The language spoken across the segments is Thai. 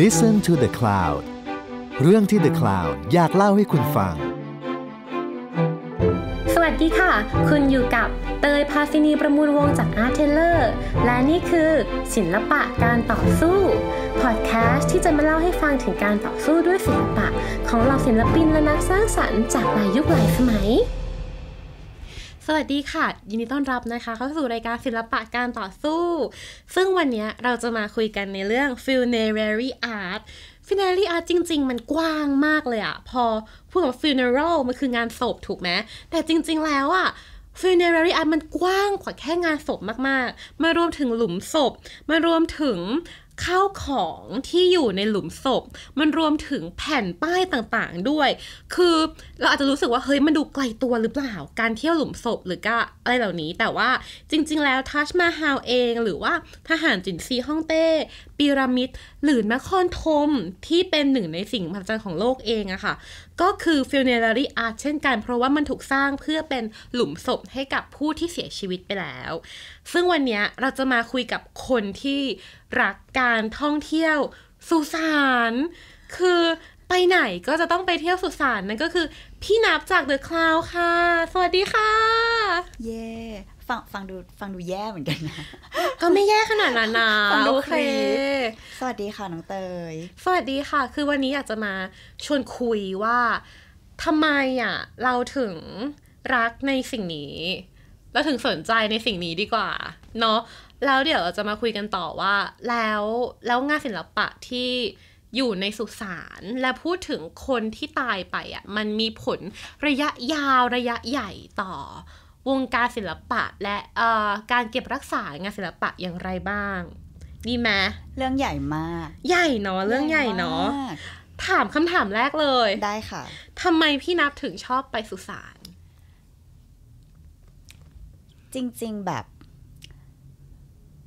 Listen to the Cloud เรื่องที่ The Cloud อยากเล่าให้คุณฟัง สวัสดีค่ะ คุณอยู่กับเตยพาซินีประมูลวงจาก Art t ทเลอร์และนี่คือ ศิละปะการต่อสู้ พอดแคสต์ที่จะมาเล่าให้ฟังถึงการต่อสู้ด้วยศิลปะ ของเหล่าศิลปินและนักสร้างสรรค์จากหลายยุคหลายสมัยสวัสดีค่ะ ยินดีต้อนรับนะคะ เข้าสู่รายการศิลปะการต่อสู้ ซึ่งวันนี้เราจะมาคุยกันในเรื่อง funerary art funerary art จริงๆ มันกว้างมากเลยอะพอพูดว่า funeral มันคืองานศพถูกไหมแต่จริงๆ แล้วอะ funerary art มันกว้างกว่าแค่งานศพมากๆ มารวมถึงหลุมศพมารวมถึงข้าวของที่อยู่ในหลุมศพมันรวมถึงแผ่นป้ายต่างๆด้วย คือเราอาจจะรู้สึกว่า เฮ้ยมันดูไกลตัวหรือเปล่า การเที่ยวหลุมศพหรือก็อะไรเหล่านี้แต่ว่าจริง ๆแล้วทัชมาฮาวเอง หรือว่าทหารจินซีฮ่องเต้ปิรามิดหรือนครธมที่เป็นหนึ่งในสิ่งมหัศจรรย์ของโลกเองอะค่ะ ก็คือฟิลเนลารีอาร์เช่นกันเพราะว่ามันถูกสร้างเพื่อเป็นหลุมศพให้กับผู้ที่เสียชีวิตไปแล้วซึ่งวันนี้เราจะมาคุยกับคนที่รักการท่องเที่ยวสุสานคือไปไหนก็จะต้องไปเที่ยวสุสานนั่นก็คือ พี่นับจากเดอะคลาวค่ะ สวัสดีค่ะ เย่ฟังฟังดูฟังดูแย่เหมือนกันนะก็ไม่แย่ขนาดนั้นนะฟังดูเค สวัสดีค่ะ น้องเตย สวัสดีค่ะ คือวันนี้อยากจะมาชวนคุยว่าทำไมอ่ะเราถึงรักในสิ่งนี้แล้วถึงสนใจในสิ่งนี้ดีกว่าเนาะแล้วเดี๋ยวเราจะมาคุยกันต่อว่า แล้วแล้วงานศิลปะที่อยู่ในสุสานและพูดถึงคนที่ตายไปอะ่ะมันมีผลระยะยาวระยะใหญ่ต่อ วงการศิลปะและการเก็บรักษางานศิลปะอย่างไรบ้างดีไหมเรื่องใหญ่มาก ใหญ่เนาะเรื่องใหญ่เนาะถามคำถามแรกเลยได้ค่ะทำไมพี่นับถึงชอบไปสุสานจริงๆแบบ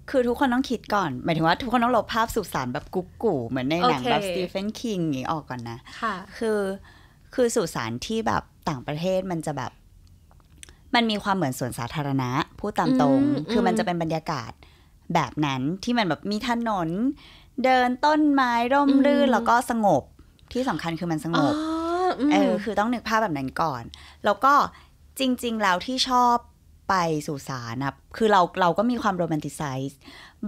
คือทุกคนต้องคิดก่อน หมายถึงว่าทุกคนต้องลบภาพสุสานแบบกุ๊กกูเหมือนในหนังแบบสตีเฟนคิงอย่างี้ออกก่อนนะ ค่ะ คือ คือสุสานที่แบบต่างประเทศมันจะแบบ มันมีความเหมือนสวนสาธารณะพูดตามตรง คือมันจะเป็นบรรยากาศแบบนั้นที่มันแบบมีถนน เดินต้นไม้ร่มรื่นแล้วก็สงบ ที่สำคัญคือมันสงบเออคือต้องนึกภาพแบบนั้นก่อน แล้วก็จริงๆแล้วที่ชอบไปสู่สารนะ คือเราเราก็มีความโรแมนติไซส์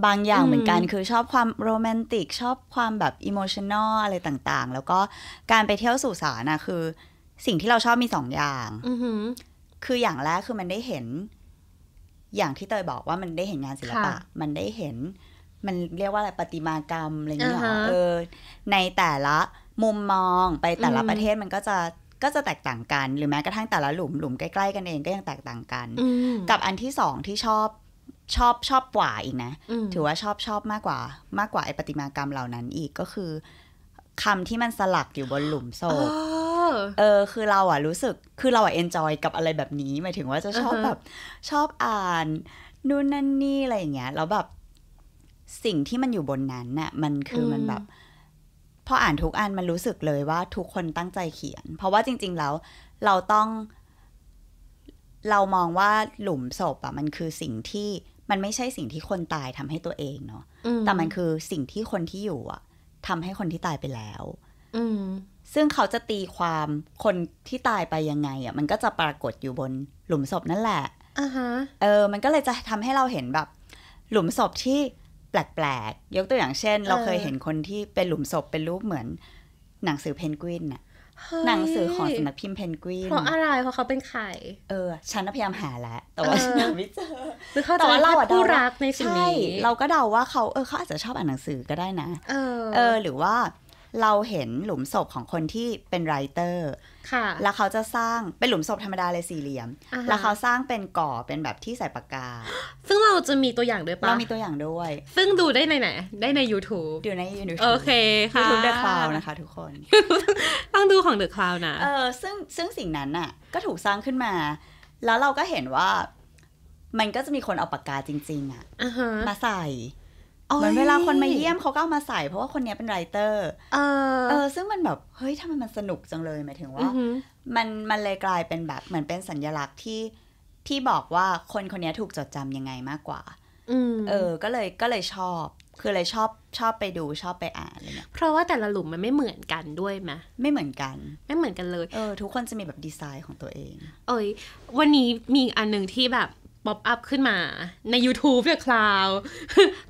บางอย่างเหมือนกัน คือชอบความโรแมนติก ชอบความแบบอิโมชันอลอะไรต่างๆ แล้วก็การไปเที่ยวสู่สารนะคือ สิ่งที่เราชอบมีสองอย่างคืออย่างแรกคือมันได้เห็น อย่างที่เตยบอกว่ามันได้เห็นงานศิลปะ มันได้เห็น มันเรียกว่าอะไรประติมากรรมอะไรเงี้ยเออ ในแต่ละมุมมองไปแต่ละประเทศมันก็จะก็จะแตกต่างกัน หรือแม้กระทั่งแต่ละหลุม หลุมใกล้ๆกันเองก็ยังแตกต่างกัน กับอันที่สองที่ชอบชอบชอบกว่าอีกนะ ถือว่าชอบชอบมากกว่า มากกว่าไอปฏิมากรรมเหล่านั้นอีกก็คือคำที่มันสลักอยู่บนหลุมโศ่เออ คือเราอ่ะรู้สึก คือเราอ่ะเอนจอย กับอะไรแบบนี้หมายถึงว่าจะชอบแบบชอบอ่านนู่นนั่นนี่อะไรอย่างเงี้ยแล้วแบบสิ่งที่มันอยู่บนนั้นน่ะมันคือมันแบบพออ่านทุกอันมันรู้สึกเลยว่า ทุกคนตั้งใจเขียน เพราะว่าจริง ๆแล้ว เราต้อง เรามองว่าหลุมศพอะมันคือสิ่งที่มันไม่ใช่สิ่งที่คนตายทำให้ตัวเองเนาะแต่มันคือสิ่งที่คนที่อยู่อะทำให้คนที่ตายไปแล้ว อืซึ่งเขาจะตีความคนที่ตายไปยังไงอะมันก็จะปรากฏอยู่บนหลุมศพนั่นแหละาฮะเออ มันก็เลยจะทำให้เราเห็นแบบ หลุมศพที่แปลกๆ ยกตัวอย่างเช่นเราเคยเห็นคนที่เป็นหลุมศพเป็นรูปเหมือนหนังสือเพนกวินน่ะหนังสือของสำนักพิมพ์เพนกวินเพราะอะไรเพราะเขาเป็นไข่ เออ ฉันพยายามหาแล้วแต่ว่าฉันไม่เจอคือเขาแต่ว่าเราผู้รักในสิ่งนี้เราก็เดาว่าเขาเออเขาอาจจะชอบอ่านหนังสือก็ได้นะ เออหรือว่าเราเห็นหลุมศพของคนที่เป็นไรเตอร์ ค่ะ แล้วเขาจะสร้างเป็นหลุมศพธรรมดาเลยสี่เหลี่ยม แล้วเขาสร้างเป็นก่อเป็นแบบที่ใส่ปากกา ซึ่งเราจะมีตัวอย่างด้วยปะเรา มีตัวอย่างด้วย ซึ่งดูได้ในไหนได้ใน YouTube อยู่ใน YouTube โอเค ค่ะยูทูบเดอะคลาวนะคะทุกคน ต้องดูของเดอะคลาวนะ เออซึ่งซึ่งสิ่งนั้นน่ะ ก็ถูกสร้างขึ้นมา แล้วเราก็เห็นว่า มันก็จะมีคนเอาปากกาจริงๆ อ่ะมาใส่เหมือนเวลาคนมาเยี่ยมเขาก็เอามาใส่เพราะว่าคนนี้เป็นไรเตอร์เออเออ ซึ่งมันแบบเฮ้ยทำไมมันสนุกจังเลยหมายถึงว่ามันมันเลยกลายเป็นแบบเหมือนเป็นสัญลักษณ์ที่ ที่บอกว่าคนคนนี้ถูกจดจำยังไงมากกว่าเออ ก็เลยก็เลยชอบ คือเลยชอบชอบไปดูชอบไปอ่านอะไรเนี่ยเพราะว่าแต่ละหลุมมันไม่เหมือนกันด้วยไหมไม่เหมือนกันไม่เหมือนกันเลย เออ ทุกคนจะมีแบบดีไซน์ของตัวเองเอ้ยวันนี้มีอันหนึ่งที่แบบป๊อปอัพขึ้นมาใน YouTube เนี่ยคลาว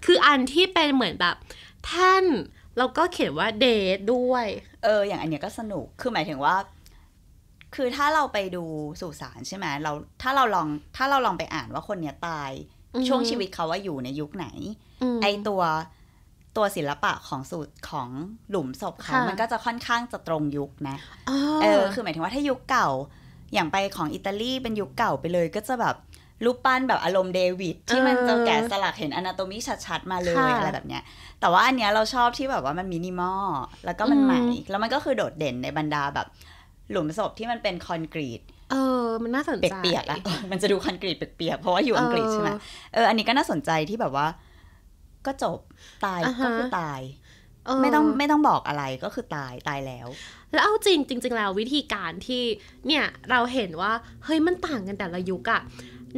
คืออันที่เป็นเหมือนแบบ ท่านเราก็เขียนว่าเดทด้วย เอออย่างอันเนี้ยก็สนุกคือหมายถึงว่า คือถ้าเราไปดูสุสานใช่ไหมเราถ้าเราลองถ้าเราลองไปอ่านว่าคนเนี้ยตายช่วงชีวิตเขาว่าอยู่ในยุคไหน ไอตัวตัวศิลปะของสูตรของหลุมศพเขา มันก็จะค่อนข้างจะตรงยุคนะเออ คือหมายถึงว่าถ้ายุคเก่าอย่างไปของอิตาลีเป็นยุคเก่าไปเลยก็จะแบบรูปปั้นแบบอารมณ์เดวิดที่มันจะแกะสลักเห็นอนาโตมีชัดๆ มาเลยอะไรแบบเนี้ยแต่ว่าอันเนี้ยเราชอบที่แบบว่ามันมินิมอลแล้วก็มันใหม่แล้วมันก็คือโดดเด่นในบรรดาแบบหลุมศพที่มันเป็นคอนกรีต เออ มันน่าสนใจเปียกๆอะมันจะดูคอนกรีตเปียกๆเพราะว่าอยู่อังกฤษใช่ไหมเอออันนี้ก็น่าสนใจที่แบบว่าก็จบตายก็คือตายไม่ต้องไม่ต้องบอกอะไรก็คือตายตายแล้ว แล้วเอาจริงจริง ๆ แล้ววิธีการที่เนี่ยเราเห็นว่าเฮ้ยมันต่างกันแต่ละยุคอะ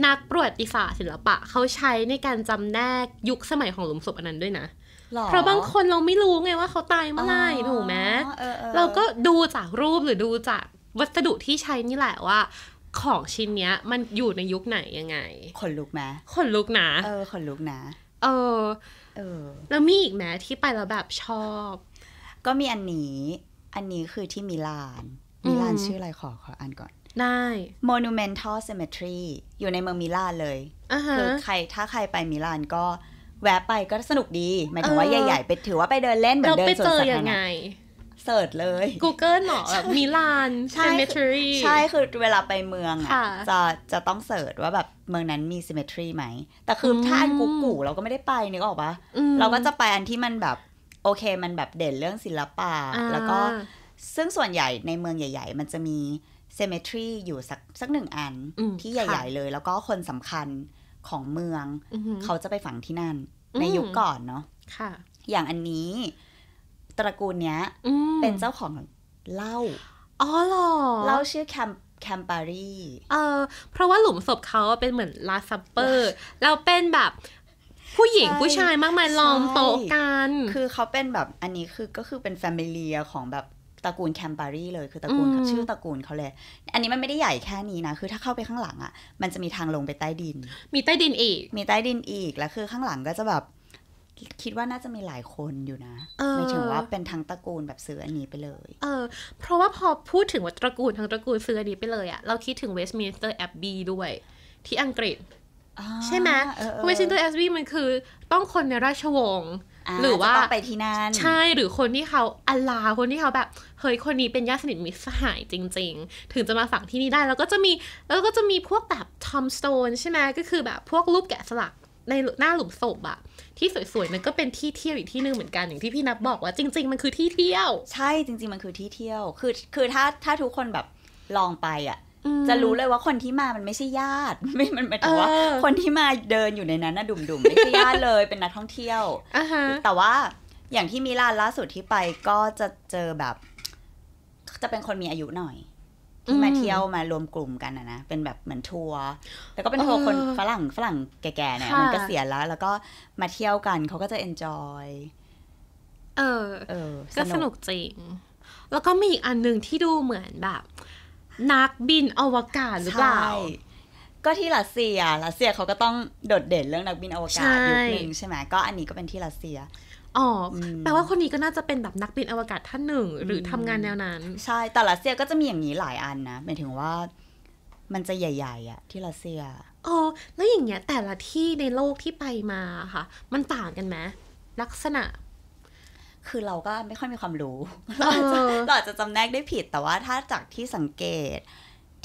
นักประวัติศาสตร์ศิลปะ เขาใช้ในการจำแนกยุคสมัยของหลุมศพอันนั้นด้วยนะเพราะบางคนเราไม่รู้ไงว่าเขาตายเมื่อไหร่ถูกไหมเราก็ดูจากรูปหรือดูจากวัสดุที่ใช้นี่แหละว่า ของชิ้นเนี้ย มันอยู่ในยุคไหนยังไงขนลุกไหมขนลุกนะ เออขนลุกนะ เออ เออแล้วมีอีกไหมที่ไปแล้วแบบชอบ ก็มีอันนี้ อันนี้คือที่มิลานมิลานชื่ออะไรขอขออ่านก่อนได้ Monumental Cemetery อยู่ในเมืองมิลานเลยคือใครถ้าใครไปมิลานก็แวะไปก็สนุกดีหมายถึงว่าใหญ่ๆไปถือว่าไปเดินเล่นเหมือนเดินสวนสาธารณะเสิร์ชเลย Google หนอแบบมิลาน cemetery ใช่ คือเวลาไปเมืองอ่ะ จะจะต้องเสิร์ชว่าแบบเมืองนั้นมี cemetery ไหม แต่คือถ้าอันกูกูเราก็ไม่ได้ไปนึกออกปะเราก็จะไปอันที่มันแบบโอเคมันแบบเด่นเรื่องศิลปะแล้วก็ซึ่งส่วนใหญ่ในเมืองใหญ่ ๆ มันจะมีเซเมทรีอยู่สักสักหนึ่งอัน ที่ใหญ่ ๆเลย แล้วก็คนสำคัญของเมือง เขาจะไปฝังที่นั่น ในยุคก่อนเนาะ ค่ะ อย่างอันนี้ตระกูลเนี้ยเป็นเจ้าของเหล้า อ๋อเหรอเหล้าชื่อแคมแคมปารี เออเพราะว่าหลุมศพเขาเป็นเหมือนลาซัปเปอร์แล้วเป็นแบบผู้หญิงผู้ชายมากมายลองโต๊กัน คือเขาเป็นแบบอันนี้คือก็คือเป็นแฟมิลี่ของแบบตระกูลแคมบารีเลยคือตระกูลชื่อตระกูลเขาเลยอันนี้มันไม่ได้ใหญ่แค่นี้นะ คือ ถ้าเข้าไปข้างหลังอะ่ะ มันจะมีทางลงไปใต้ดิน มีใต้ดินอีก มีใต้ดินอีกแล้วคือข้างหลังก็จะแบบคิดว่าน่าจะมีหลายคนอยู่นะไม่ถึงว่าเป็นทางตระกูลแบบซื้ออันนี้ไปเลยเออเพราะว่าพอพูดถึงว่าตระกูลทางตระกูลซื้ออันนี้ไปเลยอะ่ะเราคิดถึงเวสต์มินสเตอร์แอบบีด้วย ที่อังกฤษใช่ไหมเวสต์มินสเตอร์แอบบีมันคือต้องคนในราชวงศ์หรือว่าไปที่นั่นใช่หรือคนที่เขาอลา คนที่เขาแบบ เฮ้ย คนนี้เป็นญาติสนิทมิตรสหายจริง ๆ ถึงจะมาฝังที่นี่ได้แล้วก็จะมีแล้วก็จะมีพวกแบบทอมสโตนใช่ไหมก็คือแบบพวกรูปแกะสลักในหน้าหลุมศพอะที่สวยๆมันก็เป็นที่เที่ยว อีกที่นึงเหมือนกันอย่างที่พี่นับบอกว่าจริงๆมันคือที่เที่ยวใช่จริง ๆมันคือที่เที่ยว คือคือถ้าถ้าทุกคนแบบลองไปอะจะรู้เลยว่าคนที่มามันไม่ใช่ญาติไม่ มันหมายถึงว่า คนที่มาเดินอยู่ในนั้นน่ะดุมๆ ไม่ใช่ญาติเลยเป็นนักท่องเที่ยวแต่ว่าอย่างที่มิลานล่าสุดที่ไปก็จะเจอแบบจะเป็นคนมีอายุหน่อยที่มาเที่ยวมารวมกลุ่มกันนะนะเป็นแบบเหมือนทัวร์แล้วก็เป็นทัวร์คนฝรั่งฝรั่งแก่ๆเนี่ยมันก็เสียแล้วแล้วก็มาเที่ยวกันเขาก็จะเอนจอยเออเออ ก็สนุกจริงแล้วก็มีอีกอันหนึ่งที่ดูเหมือนแบบนักบินอวกาศหรือเปล่าก็ที่รัสเซียรัสเซียเขาก็ต้องโดดเด่นเรื่องนักบินอวกาศยุคหนึ่งใช่ไหมก็อันนี้ก็เป็นที่รัสเซียอ๋อแปลว่าคนนี้ก็น่าจะเป็นแบบนักบินอวกาศท่านหนึ่ง หรือทำงานแนวนั้น ใช่ แต่รัสเซียก็จะมีอย่างนี้ หลายอันนะหมายถึงว่ามันจะใหญ่ ๆอะที่รัสเซียอ๋อแล้วอย่างเงี้ยแต่ละที่ในโลกที่ไปมาค่ะ มันต่างกันไหมลักษณะคือเราก็ไม่ค่อยมีความรู้เราอาจจะจำแนกได้ผิด แต่ว่าถ้าจากที่สังเกต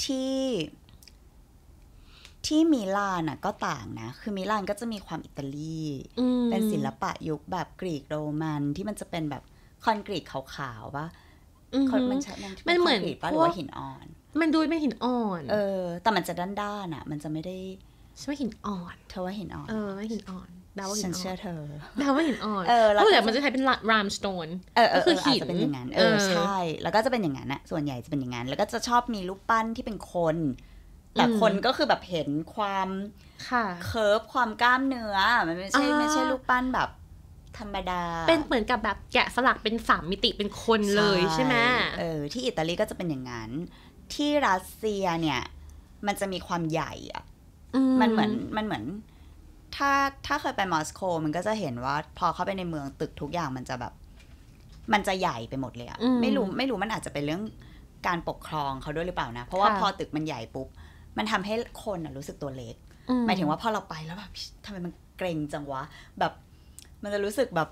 ที่ ที่มิลานน่ะ ก็ต่างนะ คือมิลานก็จะมีความอิตาลี เป็นศิลปะยุคแบบกรีกโรมันที่มันจะเป็นแบบคอนกรีตขาวๆปะคนมันใช้มันเหมือนปะหรือว่าหินอ่อน มันดูไม่หินอ่อน เออ แต่มันจะด้านๆอ่ะ มันจะไม่ได้ใช่ว่าหินอ่อน เธอว่าหินอ่อน เออ่หินอ่อนดาวหินอ่อนฉันเชื่อเธอดาว่หินอ่อนเออแล้วแต่มันจะใช้เป็นรามสโตนก็คือหินจะเป็นอย่างนั้นเออ ใช่ แล้วก็จะเป็นอย่างนั้นอะส่วนใหญ่จะเป็นอย่างนั้นแล้วก็จะชอบมีรูปปั้นที่เป็นคน แต่คนก็คือแบบเห็นความค่ะ เคิร์ฟความกล้ามเนื้อมันไม่ใช่ ไม่ใช่รูปปั้นแบบ ธรรมดา เป็นเหมือนกับแบบแกะสลักเป็นสามมิติเป็นคนเลย ใช่ไหมเออ ที่อิตาลีก็จะเป็นอย่างนั้น ที่รัสเซียเนี่ย มันจะมีความใหญ่อ่ะมันเหมือนมันเหมือนถ้าถ้าเคยไปมอสโกมันก็จะเห็นว่าพอเข้าไปในเมืองตึกทุกอย่าง มันจะแบบมันจะใหญ่ไปหมดเลยอะไม่รู้ไม่รู้มันอาจจะเป็นเรื่องการปกครองเขาด้วยหรือเปล่านะ เพราะว่าพอตึกมันใหญ่ปุ๊บ มันทำให้คนรู้สึกตัวเล็กหมายถึงว่าพอเราไปแล้วแบบทำไมมันเกรงจังวะ แบบมันจะรู้สึกแบบ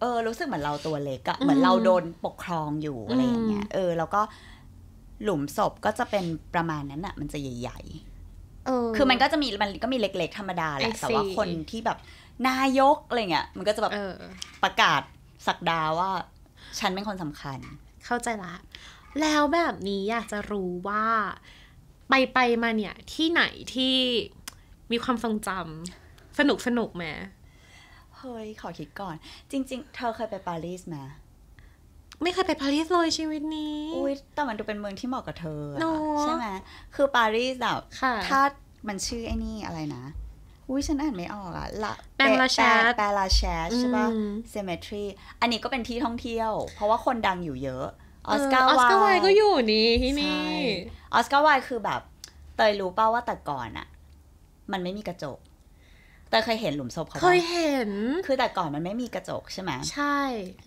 เออ รู้สึกเหมือนเราตัวเล็กอะเหมือนเราโดนปกครองอยู่อะไรอย่างเงี้ยเออ แล้วก็ หลุมศพก็จะเป็นประมาณนั้นอะมันจะใหญ่ๆคือมันก็จะมี มันก็มีเล็กๆ ธรรมดาแหละ แต่ว่าคนที่แบบนายกอะไรเงี้ยมันก็จะแบบประกาศสักดาว่าฉันเป็นคนสำคัญ เข้าใจละ แล้วแบบนี้อยากจะรู้ว่าไปไปมาเนี่ยที่ไหนที่มีความทรงจำสนุกสนุกไหมเฮ้ย ขอคิดก่อน จริง ๆ เธอเคยไปปารีสไหมไม่เคยไปปารีสเลยชีวิตนี้ อุ้ยแต่มันดูเป็นเมืองที่เหมาะกับเธอใช่ไหมคือปารีสแบบถ้ามันชื่อไอ้นี่อะไรนะ อุ้ยฉันอ่านไม่ออกอะละแปลาแชทแปลาแชใช่ป่ะ เซเมทรี อันนี้ก็เป็นที่ท่องเที่ยว เพราะว่าคนดังอยู่เยอะ ออสการ์วายก็อยู่นี่ที่นี่ ออสการ์วายคือแบบเตยรู้เป้าว่าแต่ก่อนอะมันไม่มีกระจกเตยเคยเห็นหลุมศพเขาเคยเห็น คือแต่ก่อนมันไม่มีกระจกใช่ไหมใช่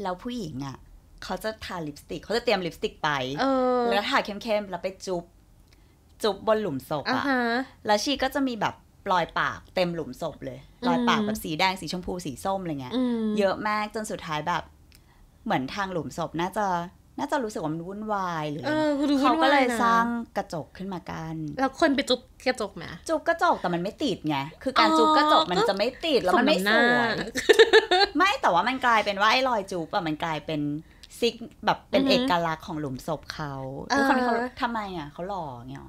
แล้วผู้หญิงอะเขาจะทาลิปสติก เขาจะเตรียมลิปสติกไปแล้วทาเข้มๆ แล้วไปจุ๊บจุ๊บบนหลุมศพอะแล้วชีก็จะมีแบบรอยปากเต็มหลุมศพเลย รอยปากแบบสีแดงสีชมพูสีส้มอะไรเงี้ย เยอะมากจนสุดท้ายแบบ เหมือนทางหลุมศพน่าจะน่าจะรู้สึกว่ามันวุ่นวายหรือเขาก็เลยสร้างกระจกขึ้นมากัน แล้วคนไปจุบกระจกไหมจุบกระจกแต่มันไม่ติดไง คือ การจุบกระจกมันจะไม่ติดแล้วมันไม่สวยไม่แต่ว่ามันกลายเป็นว่าไอ้รอยจุบอะมันกลายเป็นซิกแบบเป็นเอกลักษณ์ของหลุมศพเขาคนนคนเขาทำไมอ่ะเขาหล่อเงี้ย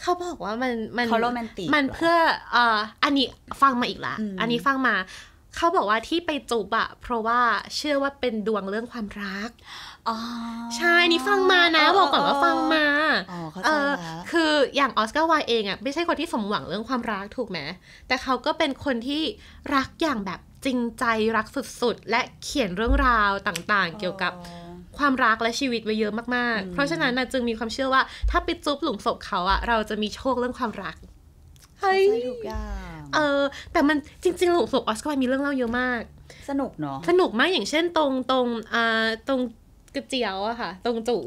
เขาบอกว่ามันมันเขาโรแมนติกมันเพื่อ เอ่อ อันนี้ฟังมาอีกละ อันนี้ฟังมา เขาบอกว่าที่ไปจูบอะเพราะว่าเชื่อว่าเป็นดวงเรื่องความรักอ๋อใช่นี่ฟังมานะ บอกก่อนว่าฟังมาออคืออย่างออสการ์ไวเองอะไม่ใช่คนที่สมหวังเรื่องความรักถูกไหม แต่เขาก็เป็นคนที่รักอย่างแบบจริงใจรักสุดๆ และเขียนเรื่องราวต่างๆ เกี่ยวกับความรักและชีวิตไว้เยอะมากๆ เพราะฉะนั้นนะจึงมีความเชื่อว่า ถ้าไปจุ๊บหลุมศพเขาอะเราจะมีโชคเรื่องความรักเฮ้ยทุกอย่างเออแต่มันจริงๆหลุมศพออสการ์มีเรื่องเล่าเยอะมาก สนุกเนาะสนุกมากอย่างเช่นตรงตรงอ่าตรงกระเจียวอะค่ะตรงจู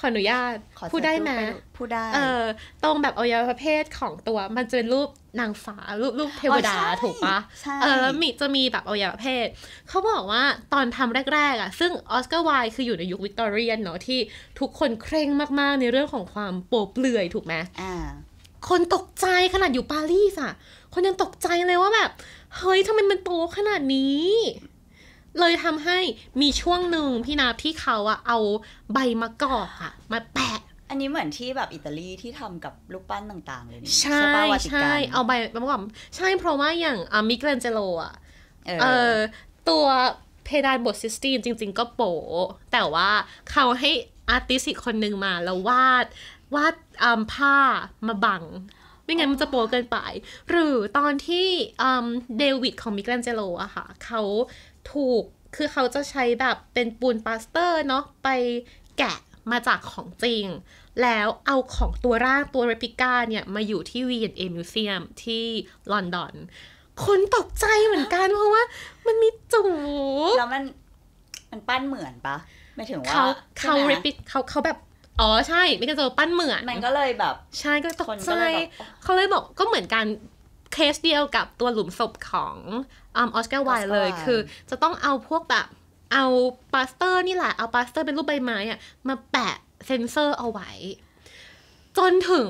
ขออนุญาตพูดได้ไหมพูดได้เออตรงแบบอวัยวะเพศของตัว มันจะเป็นรูปนางฟ้ารูปรูปเทวดาถูกปะเออมีจะมีแบบอวัยวะเพศเขาบอกว่าตอนทำแรกๆอะซึ่งออสการ์ไวคืออยู่ในยุควิกตอเรียนเนาะ ที่ทุกคนเคร่งมากๆในเรื่องของความโปบเปลือยถูกไหมคนตกใจขนาดอยู่ปารีสอะคนยังตกใจเลยว่าแบบเฮ้ยทำไมมันโตขนาดนี้เลยทำให้มีช่วงหนึ่งพี่นาที่เขาอะเอาใบมะกอกอะมาแปะ อันนี้เหมือนที่แบบอิตาลีที่ทำกับลูกปั้นต่างๆเลยนี่ใช่ใช่ เอาใบประกอบใช่เพราะว่าอย่างอามิเกรนเจโลอะเออ ตัวเพดานบทซิสตีนจริง ๆ ก็โปแต่ว่าเขาให้อาร์ติสต์คนหนึ่งมาแล้ววาด วาดผ้ามาบังไม่งั้นมันจะโปเกินไป หรือตอนที่เดวิดของมิเกลเจโลอะค่ะเขาถูกคือเขาจะใช้แบบเป็นปูนปาสเตอร์เนาะไปแกะมาจากของจริง แล้วเอาของตัวร่างตัวเรปิก้าเนี่ยมาอยู่ที่ V&A Museum ที่ลอนดอน คนตกใจเหมือนกันเพราะว่ามันมีจูแล้วมันมันปั้นเหมือนปะไม่ถึงว่าเขาเขาเรปิเขาเขาแบบอ๋อใช่มิกาโซปั้นเหมือนมันก็เลยแบบ ใช่ก็ตกใจเขาเลยบอกก็เหมือนกันเคสเดียวกับตัวหลุมศพของออสการ์ไวเลยคือ จะต้องเอาพวกแบบเอาปาสเตอร์นี่แหละเอาปาสเตอร์เป็นรูปใบไม้อะมาแปะเซนเซอร์เอาไว้ จนถึง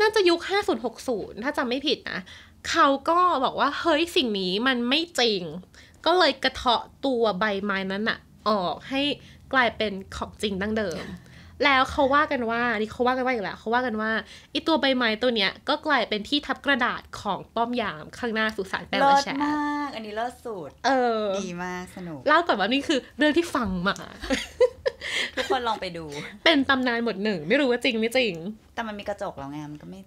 น่าจะยุค5060 ถ้าจำไม่ผิดนะเขาก็บอกว่า เฮ้ยสิ่งนี้มันไม่จริง ก็เลยกระเทาะตัวใบไม้นั้นอะออกให้กลายเป็นของจริงดั้งเดิมแล้วเขาว่ากันว่านี่เขาว่ากันว่าอีกแล้วเขาว่ากันว่าไอตัวใบไม้ตัวเนี้ยก็กลายเป็นที่ทับกระดาษของป้อมยามข้างหน้าสุสานแปลว่าแชร์มาก อันนี้เลิศสุดเออ ดีมาก สนุก เล่าก่อนว่านี่คือเรื่องที่ฟังมา ทุกคนลองไปดู เป็นตำนานหมดหนึ่ง ไม่รู้ว่าจริงไม่จริง แต่มันมีกระจกแล้วไง มันก็ไม่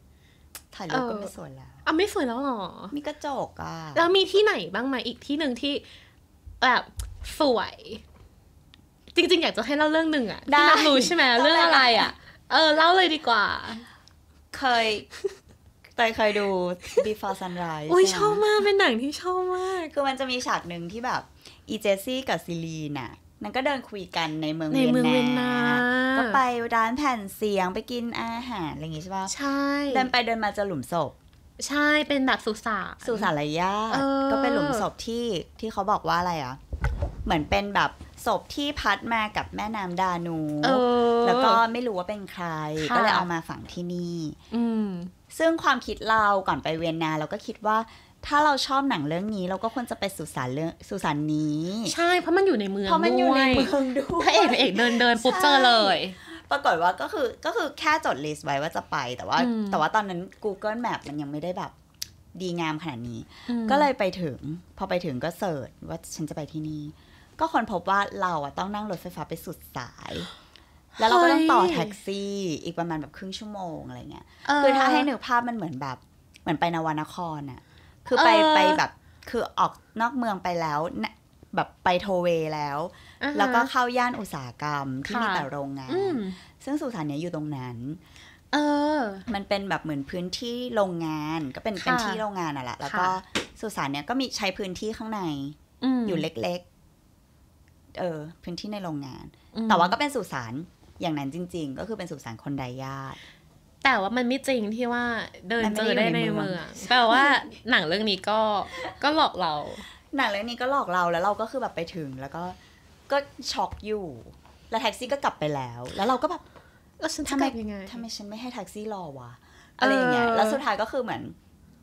ถ่ายรูปก็ไม่สวยแล้วอ่ะไม่สวยแล้วหรอ มีกระจกอ่ะ แล้วมีที่ไหนบ้างไหมอีกที่หนึ่งที่ แบบสวยจริง ๆ อยากจะให้เล่าเรื่องหนึ่งอะที่นับรู้ใช่ไหมเรื่องอะไรอะเออ เล่าเลยดีกว่า เคยเตยเคยดู Before Sunrise อุ้ยชอบมาก เป็นหนังที่ชอบมาก คือมันจะมีฉากหนึ่งที่แบบ อีเจซี่กับซิลีน่ะนันก็เดินคุยกันในเมืองเวียนนาก็ไปร้านแผ่นเสียงไปกินอาหารอะไรอย่างงี้ใช่ป่ะใช่ เดินไปเดินมาจะหลุมศพใช่เป็นแบบสุสานสุสานระยะก็เป็นหลุมศพที่ที่เขาบอกว่าอะไรอ่ะเหมือนเป็นแบบศพที่พัดมากับแม่น้ำดานู แล้วก็ไม่รู้ว่าเป็นใคร ก็เลยเอามาฝังที่นี่ซึ่งความคิดเราก่อนไปเวียนนาเราก็คิดว่าถ้าเราชอบหนังเรื่องนี้ เราก็ควรจะไปสุสานเรื่องสุสานนี้ ใช่เพราะมันอยู่ในเมืองเพราะมันอยู่ในเมืองด้วยพระเอกเอกเดินเดินปุ๊บเจอเลย ปรากฏว่าก็คือก็คือแค่จดลิสต์ไว้ว่าจะไป แต่ว่า แต่ว่าตอนนั้น Google Map มันยังไม่ได้แบบดีงามขนาดนี้ก็เลยไปถึง พอไปถึงก็เสิร์ชว่าฉันจะไปที่นี่ก็คนพบว่าเราอะต้องนั่งรถไฟฟ้าไปสุดสาย แล้วเราก็ต้องต่อแท็กซี่ อีกประมาณแบบครึ่งชั่วโมงอะไรเงี้ยคือถ้าให้หนึกภาพมันเหมือนแบบ เหมือนไปนวนครอะคือไปไปแบบ คือออกนอกเมืองไปแล้วแบบไปโทเวแล้ว แล้วก็เข้าย่านอุตสาหกรรมที่มีแต่โรงงานซึ่งสุสานเนี้ยอยู่ตรงนั้น เออ มันเป็นแบบเหมือนพื้นที่โรงงาน ก็เป็นเป็นที่โรงงานอ่ะแหละ แล้วก็สุสานเนี้ยก็มีใช้พื้นที่ข้างในอยู่เล็กเออพื้นที่ในโรงงาน แต่ว่าก็เป็นสุสาน อย่างนั้นจริง ๆ ก็คือเป็นสุสานคนไดญาติแต่ว่ามันไม่จริงที่ว่าเดินเจอได้ในเมืองแปลว่าหนังเรื่องนี้ก็ก็หลอกเรา หนังเรื่องนี้ก็หลอกเราแล้วเราก็คือแบบไปถึง แล้วก็ก็ช็อกอยู่ แล้วแท็กซี่ก็กลับไปแล้ว แล้วเราก็แบบแล้วฉันทำไมทำไมฉันไม่ให้แท็กซี่รอวะอะไรอย่างเงี้ย แล้วสุดท้ายก็คือเหมือน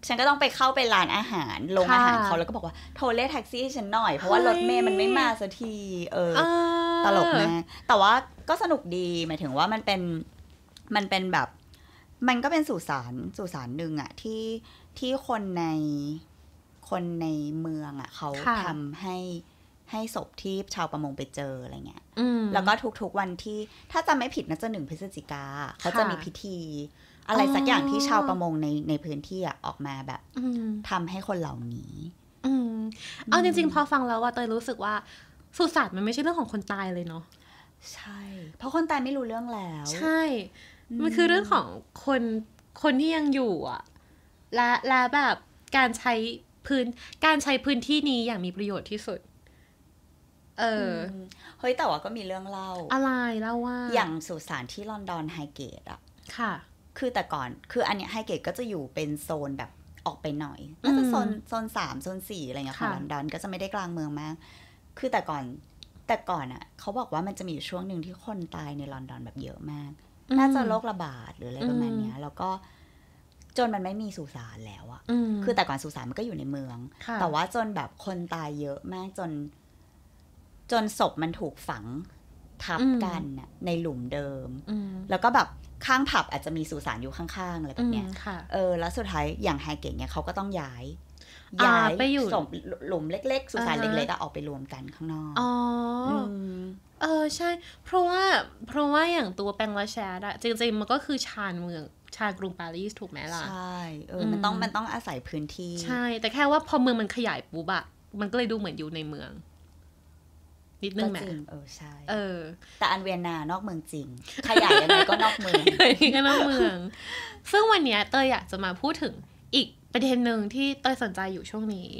ฉันก็ต้องไปเข้าไปร้านอาหารลงอาหาร เขาแล้วก็บอกว่าโทรเรียกแท็กซี่ให้ฉันหน่อย เพราะว่ารถเมย์มันไม่มาสักที เออตลกนะแต่ว่าก็สนุกดีหมายถึงว่ามันเป็นมันเป็นแบบ มันก็เป็นสุสานสุสานหนึ่งอะที่ที่คนในคนในเมืองอะเขาทำให้ให้ศพที่ชาวประมงไปเจออะไรเงี้ยแล้วก็ทุก ๆวันที่ ถ้าจำไม่ผิดน่าจะหนึ่งพฤศจิกาเขาจะมีพิธีอะไรสักอย่างที่ชาวประมงในในพื้นที่อะออกมาแบบทำให้คนเหล่านี้อเอาจริงๆ พอฟังแล้วว่าเตยรู้สึกว่าสุสานมันไม่ใช่เรื่องของคนตายเลยเนาะ ใช่ เพราะคนตายไม่รู้เรื่องแล้ว ใช่ มันคือเรื่องของคนคนที่ยังอยู่ อ่ะและและแบบการใช้พื้น การใช้พื้นที่นี้อย่างมีประโยชน์ที่สุด เออเฮ้ยแต่ว่าก็มีเรื่องเล่าอะไรเล่าว่า อย่างสุสานที่ลอนดอนไฮเกตอ่ะค่ะคือแต่ก่อน คืออันเนี้ยไฮเกตก็จะอยู่เป็นโซนแบบออกไปหน่อย น่าจะโซนโซนสามโซนสี่อะไรเงี้ยของลอนดอนก็จะไม่ได้กลางเมืองมาก คือแต่ก่อนแต่ก่อนอะ่ะ เขาบอกว่ามันจะมีช่วงหนึ่งที่คนตายในลอนดอนแบบเยอะมาก น่าจะโรคระบาดหรืออะไรประมาณเนี้ย แล้วก็ จนมันไม่มีสุสานแล้วอะคือแต่ก่อนสุสานมันก็อยู่ในเมือง แต่ว่าจนแบบคนตายเยอะมากจน จนศพมันถูกฝังทับกันในหลุมเดิม แล้วก็แบบข้างผับอาจจะมีสุสานอยู่ข้างๆอะไรแบบเนี้ย เออ แล้วสุดท้ายอย่างไฮเก่งเนี่ยเขาก็ต้องย้าย ย้ายไปอยู่หลุมเล็กๆสุสานเล็กๆแออกไปรวมกันข้างนอก อ๋อ เออใช่ เพราะว่าเพราะว่าอย่างตัวแปงลาแชดอะจริงๆมันก็คือชานเมืองชากรุงปารีสถูกไหมล่ะใช่ เออมันต้องมันต้องอาศัยพื้นที่ใช่แต่แค่ว่าพอเมืองมันขยายปุ๊บอะมันก็เลยดูเหมือนอยู่ในเมืองนิดนึงแหมเออใช่ เออ แต่อันเวียนนานอกเมืองจริง ขยายยังไงก็นอกเมืองก็นอกเมือง ซึ่งวันนี้เตยอยากจะมาพูดถึงอีกประเด็นหนึ่งที่เตยสนใจอยู่ช่วงนี้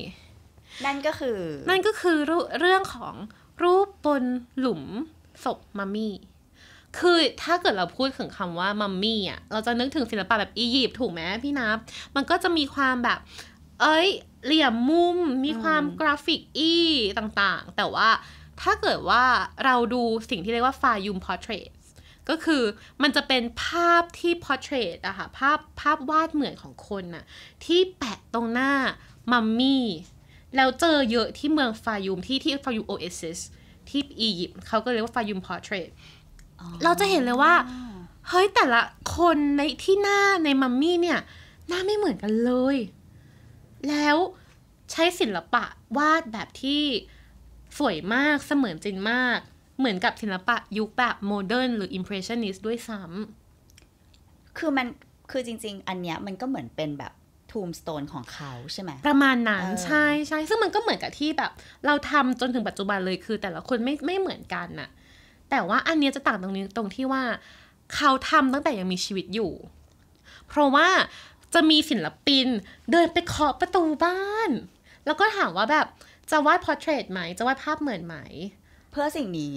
นั่นก็คือ นั่นก็คือเรื่องของรูปบนหลุมศพมัมมี่ คือถ้าเกิดเราพูดถึงคำว่า มัมมี่อ่ะ เราจะนึกถึงศิลปะแบบอียิปต์ถูกไหมพี่นับมันก็จะมีความแบบ เอ้ยเหลี่ยมมุม มีความกราฟิกอี้ต่างๆ แต่ว่าถ้าเกิดว่าเราดูสิ่งที่เรียกว่า ฟายุมพอร์เทรตก็คือมันจะเป็นภาพที่พอร์เทรตอะค่ะภาพภาพวาดเหมือนของคนน่ะที่แปะตรงหน้า มัมมี่ แล้ว เจอเยอะที่เมืองฟายุมที่ที่ฟายุมโอเอซิสที่อียิปต์เขาก็เรียกว่าฟายุมพอร์เทรตเราจะเห็นเลยว่าเฮ้ยแต่ละคนในที่หน้าในมัมมี่เนี่ยหน้าไม่เหมือนกันเลยแล้วใช้ศิลปะวาดแบบที่สวยมากเสมือนจริงมาก เหมือนกับศิลปะยุคแบบโมเดิร์นหรืออิมเพรสชันนิสด้วยซ้ำคือมันคือจริงๆ อันเนี้ยมันก็เหมือนเป็นแบบทูมสโตนของเขาใช่ไหม ประมาณนั้นใช่ใช่ซึ่งมันก็เหมือนกับที่แบบ เราทำจนถึงปัจจุบันเลยคือ แต่ละคนไม่ไม่เหมือนกันน่ะ แต่ว่าอันเนี้ยจะต่างตรงนี้ตรงที่ว่า เขาทำตั้งแต่ยังมีชีวิตอยู่ เพราะว่าจะมีศิลปินเดินไปเคาะประตูบ้าน แล้วก็ถามว่าแบบจะวาดพอร์เทรตไหมจะวาดภาพเหมือนไหมเพื่อสิ่งนี้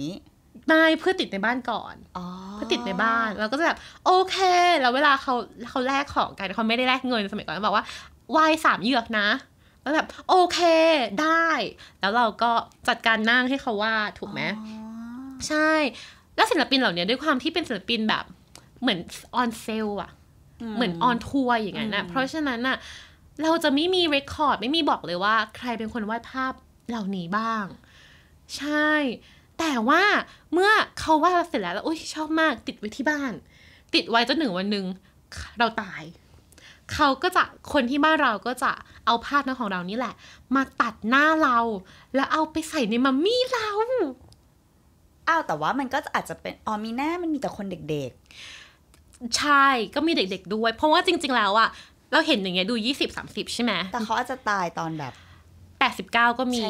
ไม่เพื่อติดในบ้านก่อนอเพื่อติดในบ้านเราก็จะแบบโอเค แล้วเวลาเขาเขาแลกของกันเขาไม่ได้แลกเงินสมัยก่อนเขาบอกว่า วายสามเยือกนะ แล้วแบบโอเค ได้ แล้วเราก็จัดการนั่งให้เขาวาดถูกไหม ใช่ แล้วศิลปินเหล่านี้ด้วยความที่เป็นศิลปินแบบเหมือนออนเซลอะเหมือนออนทัวร์อย่างนั้นนะเพราะฉะนั้นอะเราจะไม่มีเรคคอร์ดไม่มีบอกเลยว่า ใครเป็นคนวาดภาพเหล่านี้บ้าง ใช่ แต่ว่าเมื่อเขาว่าเสร็จแล้วแล้วอ้ยชอบมาก ติดไว้ที่บ้าน ติดไว้จนหนึ่งวันหนึ่งเราตายเขาก็จะคนที่บ้านเราก็จะเอาภาพนั้นของเรานี่แหละ มาตัดหน้าเรา แล้วเอาไปใส่ในมัมมี่เราอ้าวแต่ว่ามันก็อาจจะเป็นออมีหน้ามันมีแต่คนเด็กๆ ใช่ ก็มีเด็กๆด้วย เพราะว่าจริงๆแล้วอะเราเห็นอย่างเงี้ยดูยี่สิบสามสิบใช่ไหมแต่เขาอาจจะตายตอนแบบแปดสิบเก้าก็มี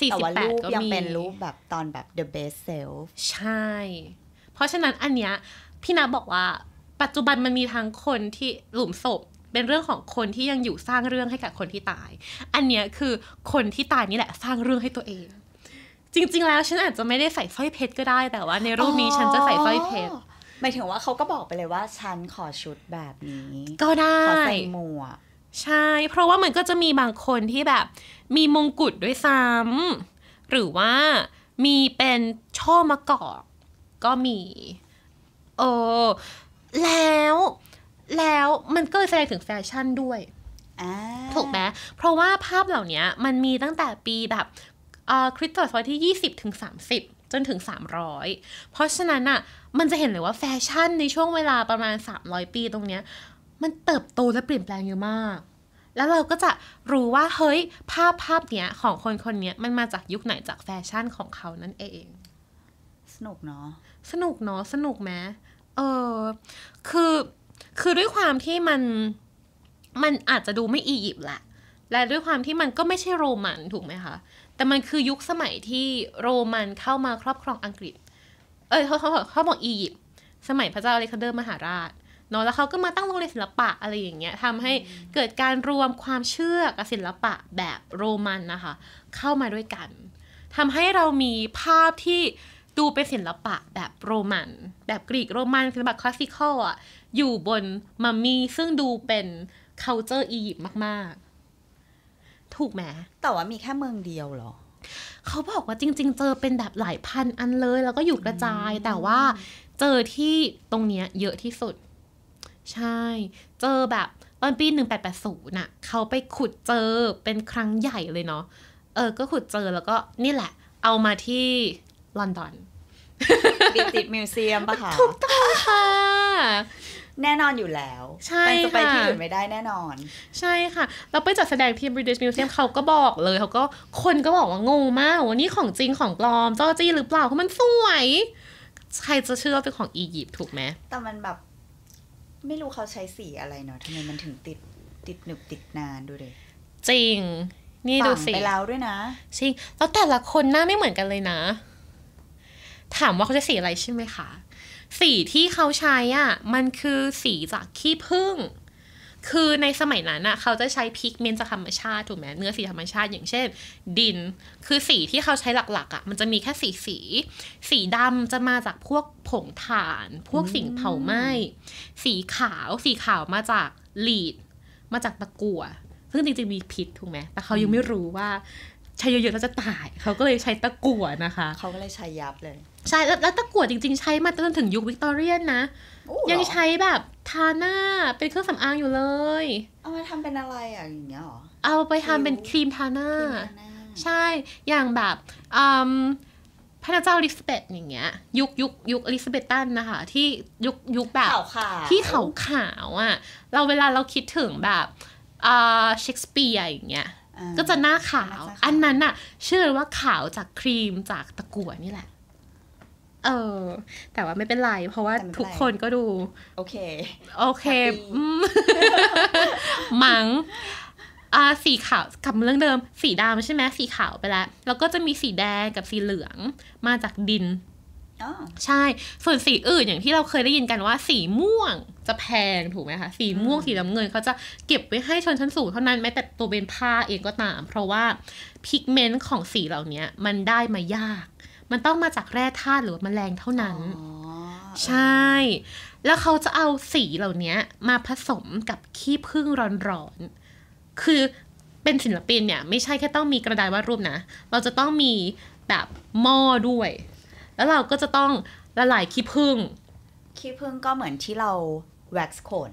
สี่ปดก็มียังเป็นรูปแบบตอนแบบ the best self ใช่เพราะฉะนั้นอันเนี้ยพี่นาบอกว่าปัจจุบันมันมีทั้งคนที่หลุมศพ เป็นเรื่องของคนที่ยังอยู่สร้างเรื่องให้กับคนที่ตาย อันเนี้ยคือคนที่ตายนี่แหละสร้างเรื่องให้ตัวเอง จริง ๆแล้วฉันอาจจะไม่ได้ใส่สร้อยเพชรก็ได้แต่ว่าในรูปนี้ฉันจะใส่สร้อยเพชรหมายถึงว่าเขาก็บอกไปเลยว่าฉันขอชุดแบบนี้ก็ได้ขอใส่หมวกใช่ เพราะว่ามันก็จะมีบางคนที่แบบมีมงกุฎด้วยซ้ำ หรือว่ามีเป็นช่อมะกอกก็มี เออแล้ว แล้วมันก็แสดงถึงแฟชั่นด้วยถูกไหมเพราะว่าภาพเหล่านี้มันมีตั้งแต่ปีแบบคริสต์ศตวรรษที่ 20ถึง30 จนถึง 300 เพราะฉะนั้นอะ่ะ มันจะเห็นเลยว่าแฟชั่นในช่วงเวลาประมาณ 300 ปีตรงเนี้ยมันเติบโตและเปลี่ยนแปลงเยอะมาก แล้วเราก็จะรู้ว่าเฮ้ยภาพภาพเนี้ยของคนคนนี้มันมาจากยุคไหนจากแฟชั่นของเขานั่นเอง สนุกเนาะ สนุกเนาะสนุกไหมเออคือ คือด้วยความที่มัน มันอาจจะดูไม่อียิปต์แหละ และด้วยความที่มันก็ไม่ใช่โรมันถูกไหมคะ แต่มันคือยุคสมัยที่โรมันเข้ามาครอบครองอังกฤษ เอ้ยเขาเขาเขาบอกอียิปต์สมัยพระเจ้าอเล็กซานเดอร์มหาราชเนาะแล้วเขาก็มาตั้งโรงเรียนศิลปะอะไรอย่างเงี้ยทำให้เกิดการรวมความเชื่อกับศิลปะแบบโรมันนะคะ เข้ามาด้วยกันทำให้เรามีภาพที่ดูเป็นศิลปะแบบโรมัน แบบกรีกโรมันศิลปะคลาสสิคอลอ่ะ อยู่บนมัมมี่ซึ่งดูเป็น c u เจอร์อียิปต์มาก ๆ ถูกไหมแต่ว่ามีแค่เมืองเดียวหรอ เขาบอกว่าจริง ๆ เจอเป็นแบบหลายพันอันเลย แล้วก็อยู่กระจาย แต่ว่าเจอที่ตรงเนี้ยเยอะที่สุดใช่ เจอแบบ ตอนปี 1880 น่ะ เขาไปขุดเจอเป็นครั้งใหญ่เลยเนาะ เออ ก็ขุดเจอแล้วก็นี่แหละ เอามาที่ลอนดอนบิติมิวเซียมปะคะถูกต้องค่ะ แน่นอนอยู่แล้ว ใช่ค่ะไปที่อื่นไม่ได้แน่นอน ใช่ค่ะ เราไปจัดแสดงที่ British Museum เขาก็บอกเลย เขาก็คนก็บอกว่า งงมากว่านี่ของจริงของปลอมจอจี้หรือเปล่าเพราะมันสวยใครจะเชื่อเป็นของอียิปต์ถูกไหมแต่มันแบบไม่รู้เขาใช้สีอะไรเนาะทำไมมันถึงติดติดหนึบติดนานดูเลย จริง นี่ดูสิไปแล้วด้วยนะ จริง แล้วแต่ละคนหน้าไม่เหมือนกันเลยนะ ถามว่าเขาจะสีอะไรใช่ไหมคะ สีที่เขาใช้อ่ะ มันคือสีจากขี้ผึ้งคือในสมัยนั้นอะเขาจะใช้พิกเมนต์จากธรรมชาติถูกไหมเนื้อสีธรรมชาติอย่างเช่นดินคือสีที่เขาใช้หลัก ๆอะมันจะมีแค่สีสี สีดำจะมาจากพวกผงถ่าน พวกสิ่งเผาไหม้สีขาวสีขาวมาจากลีด มาจากตะกั่วซึ่งจริง ๆ มีพิษถูกไหมแต่เขายังไม่รู้ว่าใช้เยอะๆแล้วจะตาย เขาก็เลยใช้ตะกั่วนะคะ เขาก็เลยใช้ยับเลย ใช่ แล้วตะกั่วจริงๆใช้มาจนถึงยุควิกตอเรียนนะ ยังใช้แบบทาหน้าเป็นเครื่องสำอางอยู่เลย เอามาทำเป็นอะไรอ่ะอย่างเงี้ยหรอ เอาไปทำเป็นครีมทาหน้าใช่ อย่างแบบพระเจ้าอลิซาเบธอย่างเงี้ยยุคยุคยุคอลิซาเบธันนะคะที่ยุคยุคแบบที่เขาขาวอ่ะเราเวลาเราคิดถึงแบบเชคสเปียร์อย่างเงี้ยก็จะหน้าขาว อันนั้นน่ะเชื่อว่าขาวจากครีมจากตะกั่วนี่แหละ เออ แต่ว่าไม่เป็นไร เพราะว่าทุกคนก็ดู โอเค โอเคมั้งอ่าสีขาว กับเรื่องเดิม สีดำใช่ไหม สีขาวไปแล้ว แล้วก็จะมีสีแดงกับสีเหลืองมาจากดินใช่ ส่วนสีอื่นอย่างที่เราเคยได้ยินกันว่า สีม่วงจะแพงถูกไหมคะ สีม่วงสีน้ำเงินเขาจะเก็บไว้ให้ชนชั้นสูงเท่านั้นแม้แต่ตัวเป็นผ้าเองก็ตาม เพราะว่าพิกเมนต์ของสีเหล่านี้มันได้มายาก มันต้องมาจากแร่ธาตุหรือแมลงเท่านั้น ใช่ แล้วเขาจะเอาสีเหล่านี้มาผสมกับขี้ผึ้งร้อนๆ คือเป็นศิลปินเนี่ยไม่ใช่แค่ต้องมีกระดาษวาดรูปนะ เราจะต้องมีแบบหม้อด้วยแล้วเราก็จะต้องละลายขี้ผึ้ง ขี้ผึ้งก็เหมือนที่เราแว็กซ์ขน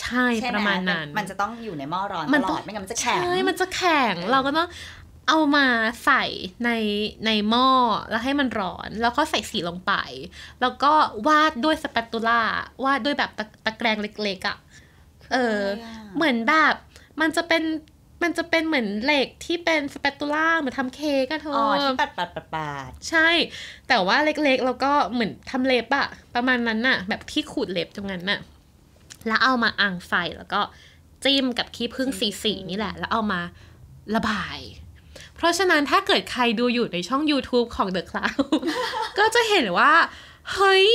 ใช่ประมาณนั้น มันจะต้องอยู่ในหม้อร้อนตลอดไม่งั้นมันจะแข็งใช่มันจะแข็ง เราก็ต้องเอามาใส่ในในหม้อแล้วให้มันร้อน แล้วก็ใส่สีลงไป แล้วก็วาดด้วยสเปตูล่าวาดด้วยแบบตะตะแกรงเล็กๆอะ่ะ เออ เหมือนแบบ มันจะเป็นมันจะเป็นเหมือนเหล็กที่เป็นสเปตูล่าเหมือนทำเค้กอะเธออ๋อที่ปัดปัดปัดปัดใช่ แต่ว่าเล็กๆแล้วก็เหมือนทำเล็บอะประมาณนั้นน่ะ แบบที่ขูดเล็บตรงนั้นน่ะแล้วเอามาอ่างไฟแล้วก็จิ้มกับขี้ผึ้งสีสีนี่แหละ แล้วเอามาระบาย เพราะฉะนั้นถ้าเกิดใครดูอยู่ในช่อง YouTube ของ The Cloud ก็จะเห็นว่าเฮ้ย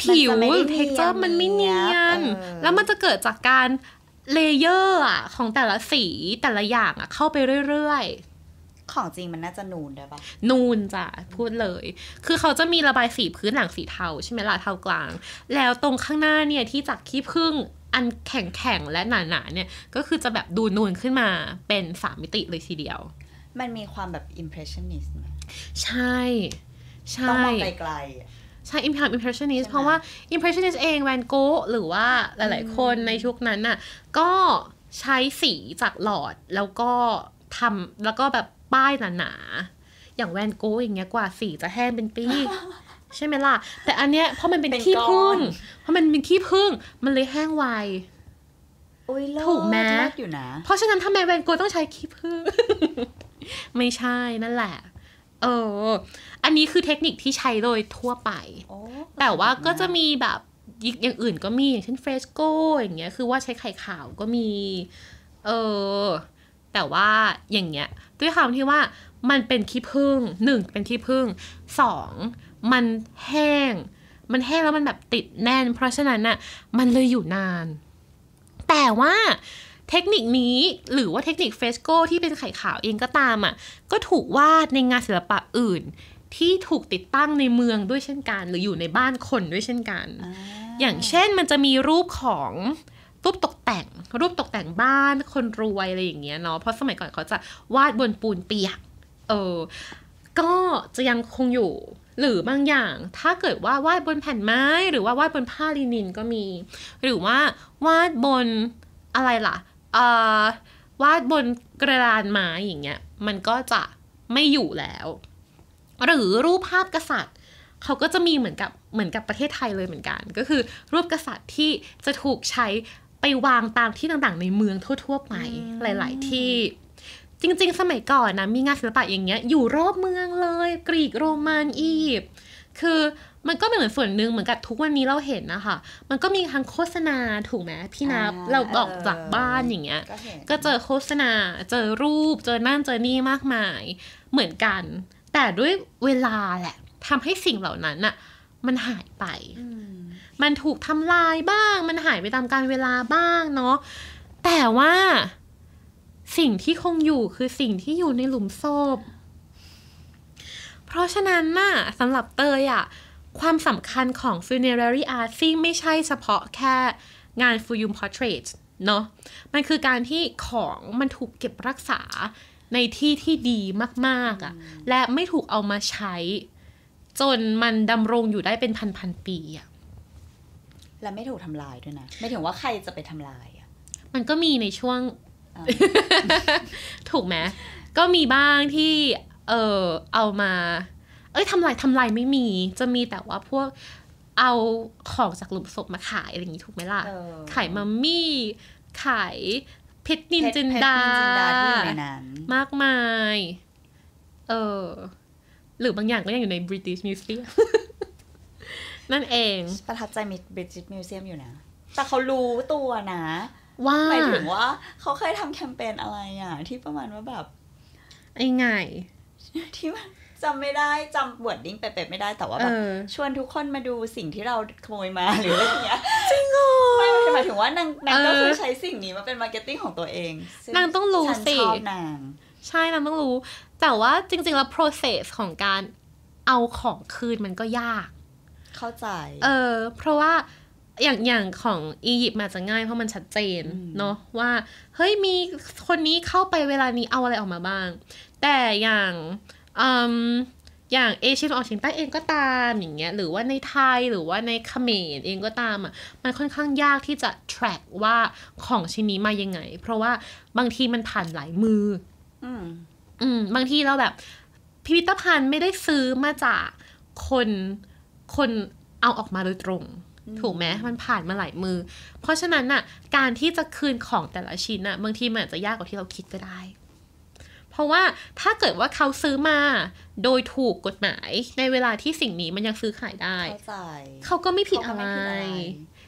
ผิวเท็กเจอร์มันไม่เนียนแล้วมันจะเกิดจากการเลเยอร์อ่ะ ของแต่ละสีแต่ละอย่างอ่ะ เข้าไปเรื่อยๆ ของจริงมันน่าจะนูนได้ปะนูนจ้ะพูดเลย คือเขาจะมีระบายสีพื้นหลังสีเทาใช่ไหมล่ะ เทากลาง แล้วตรงข้างหน้าเนี่ย ที่จากขี้พึ่งอันแข็งๆ และหนาๆ เนี่ยก็คือจะแบบดูนูนขึ้นมาเป็นสามมิติเลยทีเดียว มันมีความแบบ impressionist ไหม ใช่ ใช่ ต้องมองไกลๆใช่ i m p a c t Impressionist เพราะว่า Impressionist เองแวนโกหรือว่าหลาย ๆ คนในชุกนั้นน่ะก็ใช้สีจากหลอด แล้วก็ทำแล้วก็แบบป้ายหนาๆอย่างแวนโกอย่างเงี้ยกว่าสีจะแห้งเป็นปีใช่ไหมล่ะ แต่อันเนี้ยเพราะมันเป็นขี้พึ่งเพราะมันเป็นขี้พึ่งมันเลยแห้งไวถูกไหมเพราะฉะนั้นถ้าแมแวนโกต้องใช้ขี้พึ่งไม่ใช่นั่นแหละเอออันนี้คือเทคนิคที่ใช้โดยทั่วไปแต่ว่าก็จะมีแบบอย่างอื่น ก็มีอย่างเช่นเฟรชโกอย่างเงี้ยคือว่าใช้ไข่ขาวก็มี เออ แต่ว่าอย่างเงี้ย ด้วยความที่ว่า มันเป็นขี้ผึ้งหนึ่งเป็น ขี้ผึ้งสองมันแห้งมันแห้งแล้วมันแบบติดแน่น เพราะฉะนั้นน่ะ มันเลยอยู่นาน แต่ว่าเทคนิคนี้หรือว่าเทคนิคเฟสโกที่เป็นไข่ขาวเองก็ตามอะ่ะก็ถูกวาดในงานศิลปะอื่น ที่ถูกติดตั้งในเมืองด้วยเช่นกัน หรืออยู่ในบ้านคนด้วยเช่นกันออย่างเช่นมันจะมีรูปของรูปตกแต่งรูปตกแต่งบ้านคนรวยอะไรอย่างเงี้ยเนาะเพราะสมัยก่อนเขาจะวาดบนปูนเปียกเออก็จะยังคงอยู่หรือบางอย่าง ถ้าเกิดว่าวาดบนแผ่นไม้ หรือว่าวาดบนผ้าลินินก็มี หรือว่าวาดบนอะไรล่ะวาดบนกระดานไม้อย่างเงี้ยมันก็จะไม่อยู่แล้ว หรือรูปภาพกษัตริย์เขาก็จะมีเหมือนกับเหมือนกับประเทศไทยเลยเหมือนกัน ก็คือรูปกษัตริย์ที่จะถูกใช้ไปวางตามที่ต่างๆในเมืองทั่วๆไป หลายๆที่จริงๆ สมัยก่อนนะมีงานศิลปะอย่างเงี้ยอยู่รอบเมืองเลยกรีกโรมันอียิปต์คือมันก็เป็นเหมือนส่วนหนึ่งเหมือนกับทุกวันนี้เราเห็นนะคะมันก็มีทางโฆษณาถูกไหมพี่นับเราออกจากบ้านอย่างเงี้ยก็เจอโฆษณาเจอรูปเจอนั่นเจอนี่มากมาย เหมือนกัน แต่ด้วยเวลาแหละ ทำให้สิ่งเหล่านั้นอะมันหายไป มันถูกทำลายบ้าง มันหายไปตามการเวลาบ้างเนาะแต่ว่า สิ่งที่คงอยู่คือสิ่งที่อยู่ในหลุมศพเพราะฉะนั้นน่ะสำหรับเตยอ่ะความสำคัญของ funerary art ซึ่งไม่ใช่เฉพาะแค่งาน funeral portrait เนาะมันคือการที่ของมันถูกเก็บรักษาในที่ที่ดีมาก ๆอะ่ะ และไม่ถูกเอามาใช้จนมันดำรงอยู่ได้เป็นพัน ๆ ปีอะ่ะ และไม่ถูกทำลายด้วยนะ ไม่ถึงว่าใครจะไปทำลายอะ่ะ มันก็มีในช่วง ถูกไหมก็มีบ้างที่เออเอามาเอ้ยทำลายทำลายไม่มี จะมีแต่ว่าพวกเอาของจากหลุมศพมาขายอะไรอย่างนี้ถูกไหมล่ะขายมัมมี่ขายเพชรนินจินดามากมาย เออ หรือบางอย่างก็ยังอยู่ใน British Museum นั่นเองประทับใจมิด British Museum อยู่นะแต่เขารู้ตัวนะ ว่าหมายถึงว่าเขาเคยทำแคมเปญอะไรอ่ะ ที่ประมาณว่าแบบ ไอ้ไงที่มันจำไม่ได้ จำบวดดิ้งเป๊ะๆไม่ได้แต่ว่าแบบชวนทุกคนมาดูสิ่งที่เราขโมยมาหรืออะไรอย่างเงี้ยจริงเหรอไม่หมายถึงว่านางนางก็คือใช้สิ่งนี้มาเป็นมาร์เก็ตติ้งของตัวเอง นางต้องรู้สิชอบนาง ใช่นางต้องรู้ แต่ว่าจริงๆแล้ว process ของการเอาของคืนมันก็ยาก เข้าใจ เออ เพราะว่าอย่างอย่างของอียิปต์มาจะง่าย เพราะมันชัดเจนเนาะว่าเฮ้ยมีคนนี้เข้าไปเวลานี้เอาอะไรออกมาบ้าง แต่อย่างอย่างเอเชียตออกเฉียงใต้เองก็ตามอย่างเงี้ยหรือว่าในไทยหรือว่าในเขมรเองก็ตามอ่ะมันค่อนข้างยากที่จะ track ว่าของชิ้นนี้มายังไงเพราะว่าบางทีมันผ่านหลายมืออืมอืมบางทีเราแบบพิพิธภัณฑ์ไม่ได้ซื้อมาจากคนคนเอาออกมาโดยตรง ถูกไหมมันผ่านมาหลายมือ เพราะฉะนั้นน่ะการที่จะคืนของแต่ละชิ้นน่ะบางทีมันอาจจะยากกว่าที่เราคิดก็ได้ราะว่าถ้าเกิดว่าเขาซื้อมาโดยถูกกฎหมายในเวลาที่สิ่งนี้มันยังซื้อขายได้ เขาก็ไม่ผิดอะไร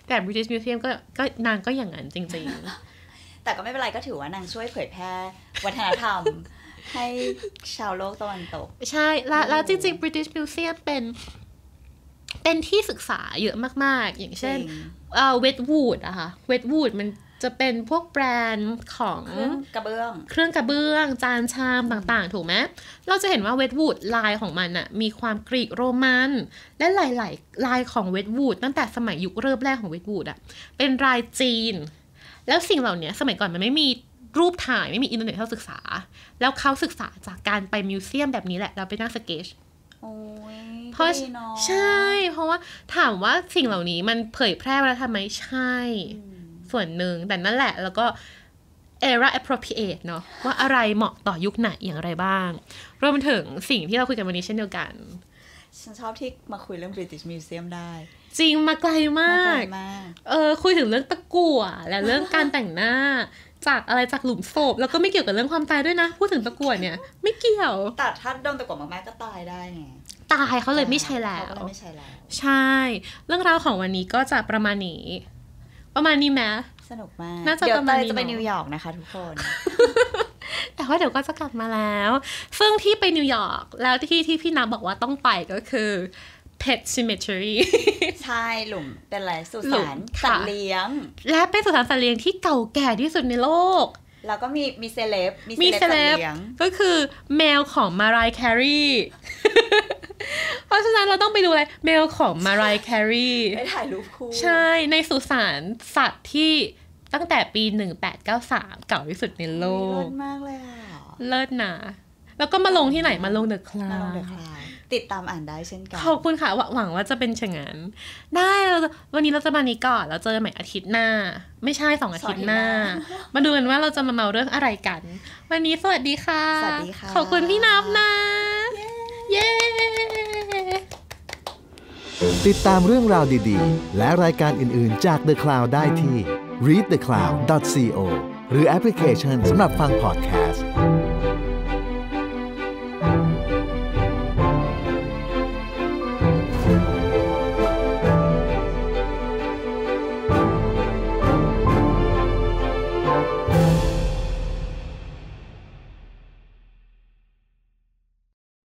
แต่ British Museum ก็ก็นางก็อย่างนั้นจริง ๆ แต่ก็ไม่เป็นไรก็ถือว่านางช่วยเผยแพร่วัฒนธรรมให้ชาวโลกตะวันตกใช่แล้วจริง ๆ British Museum เป็นเป็นที่ศึกษาเยอะมากๆ อย่างเช่นเวทวูดอะค่ะเวทวูดมันจะเป็นพวกแบรนด์ของกระเบื้อง เครื่องกระเบื้อง จานชามต่างๆ ถูกไหมเราจะเห็นว่าเวทวูดลายของมันอะมีความกรีกโรมันและหลายๆ ลายของเวทวูดตั้งแต่สมัยยุคเริ่มแรกของเวทวูดอะเป็นลายจีน แล้วสิ่งเหล่านี้สมัยก่อนมันไม่มีรูปถ่ายไม่มีอินเทอร์เน็ตเข้าศึกษา แล้วเขาศึกษาจากการไปมิวเซียมแบบนี้แหละ เราไปนั่งสเกจเพราะใช่ เพราะว่าถามว่าสิ่งเหล่านี้มันเผยแพร่แล้วทำไมใช่ส่วนหนึ่งแต่นั่นแหละแล้วก็ era appropriate เนาะว่าอะไรเหมาะต่อยุคไหนอย่างไรบ้างรวมถึงสิ่งที่เราคุยกันวันนี้เช่นเดียวกันฉันชอบที่มาคุยเรื่อง British Museum ได้ จริงมาไกลมากมาก เออ คุยถึงเรื่องตะกั่วและเรื่องการแต่งหน้า จากอะไรจากหลุมศพแล้วก็ไม่เกี่ยวกับเรื่องความตายด้วยนะ พูดถึงตะกั่วเนี่ย ไม่เกี่ยวตัดถ้าโดนตะกั่วมากๆก็ตายได้ไงตายเขาเลยไม่ใช่แล้วใช่ เรื่องราวของวันนี้ก็จะประมาณนี้ประมาณนี้ไหมสนุกมากน่าจะประมาณนี้จะไปนิวยอร์กนะคะทุกคน แต่ว่าเดี๋ยวก็จะกลับมาแล้วซึ่งที่ไปนิวยอร์กแล้วที่ที่พี่น้ำบอกว่าต้องไปก็คือ Pet Cemetery ใช่หลุมเป็นอะไรสุสานสัตว์เลี้ยง และเป็นสุสานสัตว์เลี้ยงที่เก่าแก่ที่สุดในโลก แล้วก็มีมีเซเลบมีเซเลบก็คือ แมวของมารายแครีเพราะฉะนั้นเราต้องไปดูอะไร เมลของมารายแครีไปถ่ายรูปคู่ ใช่ในสุสานสัตว์ที่ตั้งแต่ปี 1893 เก่าที่สุดในโลกเลิศมากเลยอ่ะ เลิศนะแล้วก็มาลงที่ไหนมาลงเดอะคลาสติดตามอ่านได้เช่นกัน ขอบคุณค่ะหวังว่าจะเป็นเช่นนั้นได้เราวันนี้เราจะมานี้ก่อนแล้วเจอใหม่อาทิตย์หน้า ไม่ใช่สองอาทิตย์หน้า มาดูกันว่าเราจะมาเมาเรื่องอะไรกัน วันนี้สวัสดีค่ะขอบคุณพี่นับนะย้ ติดตามเรื่องราวดี ๆ และรายการอื่น ๆ จาก The Cloud ได้ที่ readthecloud.co หรือแอปพลิเคชันสำหรับฟังพอดแคสต์